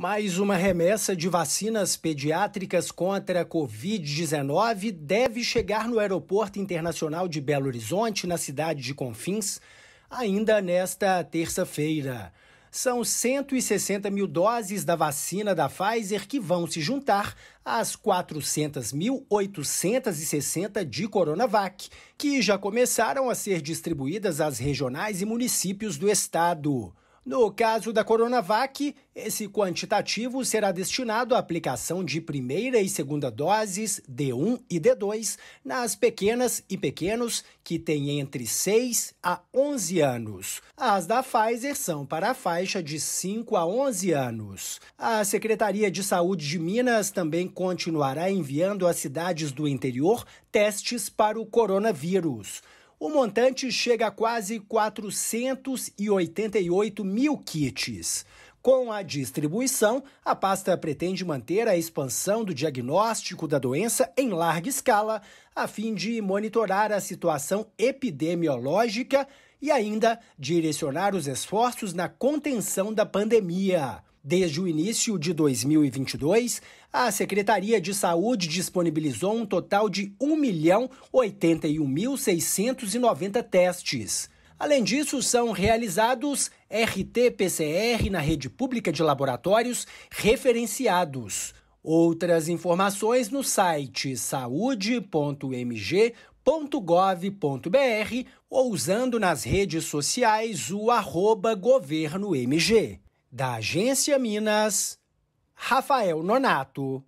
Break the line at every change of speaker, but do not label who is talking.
Mais uma remessa de vacinas pediátricas contra a Covid-19 deve chegar no Aeroporto Internacional de Belo Horizonte, na cidade de Confins, ainda nesta terça-feira. São 160 mil doses da vacina da Pfizer que vão se juntar às 400.860 de Coronavac, que já começaram a ser distribuídas às regionais e municípios do estado. No caso da Coronavac, esse quantitativo será destinado à aplicação de primeira e segunda doses D1 e D2 nas pequenas e pequenos que têm entre 6 a 11 anos. As da Pfizer são para a faixa de 5 a 11 anos. A Secretaria de Saúde de Minas também continuará enviando às cidades do interior testes para o coronavírus. O montante chega a quase 488 mil kits. Com a distribuição, a pasta pretende manter a expansão do diagnóstico da doença em larga escala, a fim de monitorar a situação epidemiológica e ainda direcionar os esforços na contenção da pandemia. Desde o início de 2022, a Secretaria de Saúde disponibilizou um total de 1.081.690 testes. Além disso, são realizados RT-PCR na rede pública de laboratórios referenciados. Outras informações no site saúde.mg.gov.br ou usando nas redes sociais o arroba governo MG. Da Agência Minas, Rafael Nonato.